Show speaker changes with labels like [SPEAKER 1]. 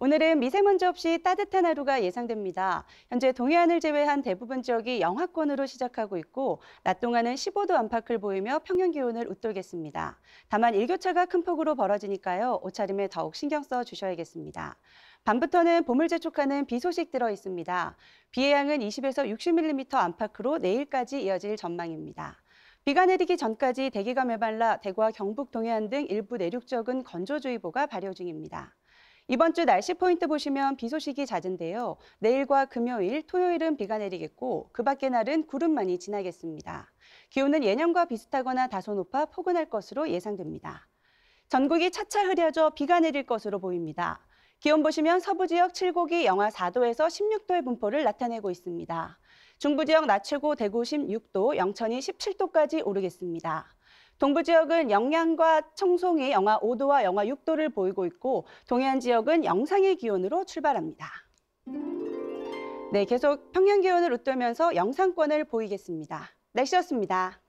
[SPEAKER 1] 오늘은 미세먼지 없이 따뜻한 하루가 예상됩니다. 현재 동해안을 제외한 대부분 지역이 영하권으로 시작하고 있고 낮 동안은 15도 안팎을 보이며 평년 기온을 웃돌겠습니다. 다만 일교차가 큰 폭으로 벌어지니까요. 옷차림에 더욱 신경 써 주셔야겠습니다. 밤부터는 봄을 재촉하는 비 소식 들어 있습니다. 비의 양은 20에서 60mm 안팎으로 내일까지 이어질 전망입니다. 비가 내리기 전까지 대기가 매발라 대구와 경북 동해안 등 일부 내륙 지역은 건조주의보가 발효 중입니다. 이번 주 날씨 포인트 보시면 비 소식이 잦은데요. 내일과 금요일, 토요일은 비가 내리겠고 그 밖의 날은 구름만이 지나겠습니다. 기온은 예년과 비슷하거나 다소 높아 포근할 것으로 예상됩니다. 전국이 차차 흐려져 비가 내릴 것으로 보입니다. 기온 보시면 서부 지역 7곡이 영하 4도에서 16도의 분포를 나타내고 있습니다. 중부 지역 낮 최고 대구 16도, 영천이 17도까지 오르겠습니다. 동부 지역은 영양과 청송이 영하 5도와 영하 6도를 보이고 있고 동해안 지역은 영상의 기온으로 출발합니다. 네, 계속 평년 기온을 웃돌면서 영상권을 보이겠습니다. 날씨였습니다.